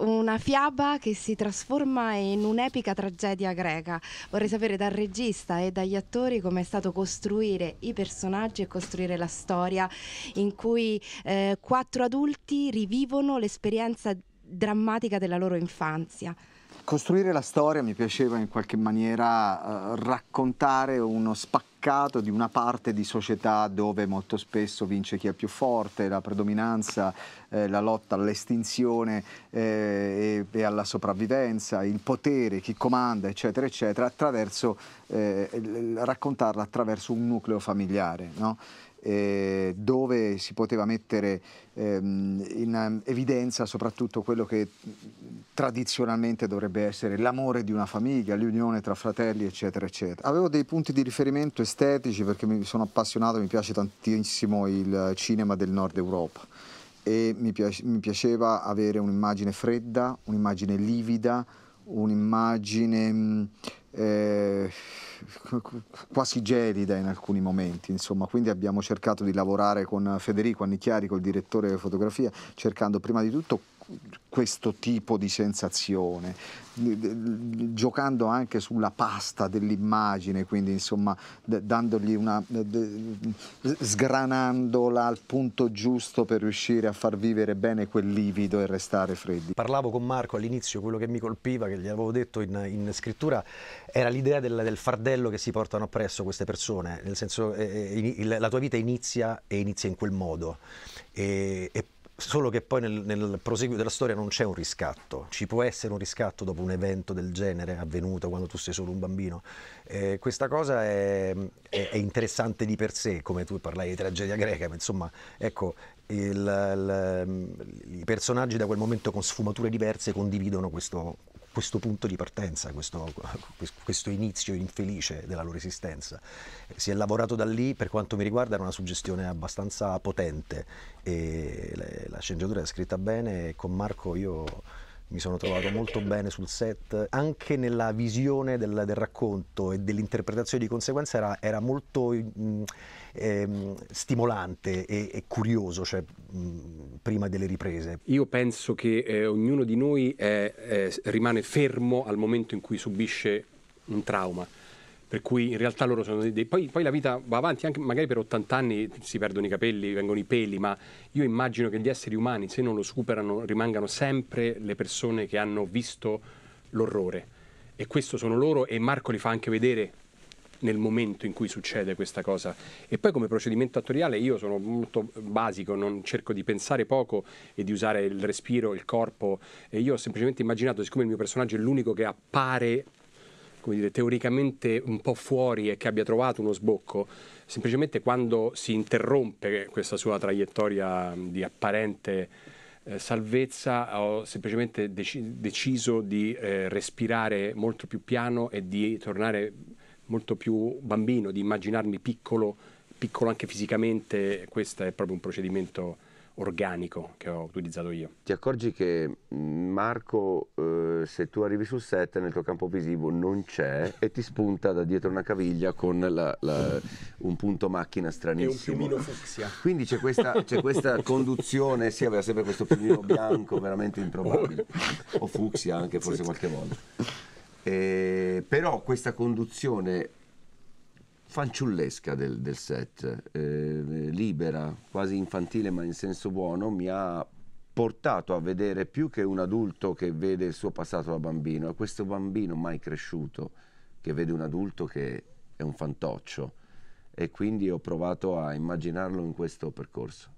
una fiaba che si trasforma in un'epica tragedia greca. Vorrei sapere dal regista e dagli attori come è stato costruire i personaggi e costruire la storia in cui eh, quattro adulti rivivono l'esperienza drammatica della loro infanzia. Costruire la storia mi piaceva in qualche maniera eh, raccontare uno spaccato mercato, di una parte di società dove molto spesso vince chi è più forte, la predominanza, eh, la lotta all'estinzione eh, e, e, alla sopravvivenza, il potere, chi comanda, eccetera, eccetera, attraverso, eh, raccontarla attraverso un nucleo familiare. No? Eh, dove si poteva mettere ehm, in eh, evidenza soprattutto quello che tradizionalmente dovrebbe essere l'amore di una famiglia, l'unione tra fratelli, eccetera, eccetera. Avevo dei punti di riferimento estetici perché mi sono appassionato, mi piace tantissimo il cinema del nord Europa e mi piaceva avere un'immagine fredda, un'immagine livida, un'immagine mm, eh, quasi gelida in alcuni momenti, insomma, quindi abbiamo cercato di lavorare con Federico Annicchiari, col direttore di fotografia, cercando prima di tutto questo tipo di sensazione, giocando anche sulla pasta dell'immagine, quindi insomma dandogli una, sgranandola al punto giusto per riuscire a far vivere bene quel livido e restare freddi. Parlavo con Marco all'inizio, quello che mi colpiva, che gli avevo detto in, in scrittura, era l'idea del, del, fardello che si portano appresso queste persone, nel senso eh, eh in, la tua vita inizia e inizia in quel modo. E, e Solo che poi nel, nel proseguo della storia non c'è un riscatto, ci può essere un riscatto dopo un evento del genere avvenuto quando tu sei solo un bambino. Eh, questa cosa è, è, è, interessante di per sé, come tu parlai di tragedia greca, ma insomma, ecco, il, il, i personaggi da quel momento con sfumature diverse condividono questo, questo punto di partenza, questo, questo inizio infelice della loro esistenza. Si è lavorato da lì, per quanto mi riguarda era una suggestione abbastanza potente e la sceneggiatura è scritta bene e con Marco io mi sono trovato molto bene sul set, anche nella visione del, del racconto e dell'interpretazione di conseguenza era, era molto mh, mm, ehm, stimolante e, e curioso, cioè, mh, mm, prima delle riprese? Io penso che eh, ognuno di noi è, è, rimane fermo al momento in cui subisce un trauma. Per cui in realtà loro sono dei. Poi, poi la vita va avanti, anche magari per 80 anni si perdono i capelli, vengono i peli, ma io immagino che gli esseri umani, se non lo superano, rimangano sempre le persone che hanno visto l'orrore. E questo sono loro e Marco li fa anche vedere nel momento in cui succede questa cosa. E poi come procedimento attoriale io sono molto basico, non cerco di pensare poco e di usare il respiro, il corpo. E io ho semplicemente immaginato, siccome il mio personaggio è l'unico che appare come dire, teoricamente un po' fuori e che abbia trovato uno sbocco, semplicemente quando si interrompe questa sua traiettoria di apparente eh, salvezza, ho semplicemente deci- deciso di eh, respirare molto più piano e di tornare molto più bambino, di immaginarmi piccolo, piccolo anche fisicamente, questo è proprio un procedimento organico che ho utilizzato io. Ti accorgi che mm, Marco, eh, se tu arrivi sul set nel tuo campo visivo non c'è e ti spunta da dietro una caviglia con la, la, un punto macchina stranissimo. E un piumino fucsia. Quindi c'è questa, c'è questa conduzione, sì aveva sempre questo piumino bianco veramente improbabile, oh. o fucsia anche forse qualche volta. Eh, però questa conduzione fanciullesca del, del set, eh, libera, quasi infantile ma in senso buono, mi ha portato a vedere più che un adulto che vede il suo passato da bambino, è questo bambino mai cresciuto che vede un adulto che è un fantoccio e quindi ho provato a immaginarlo in questo percorso.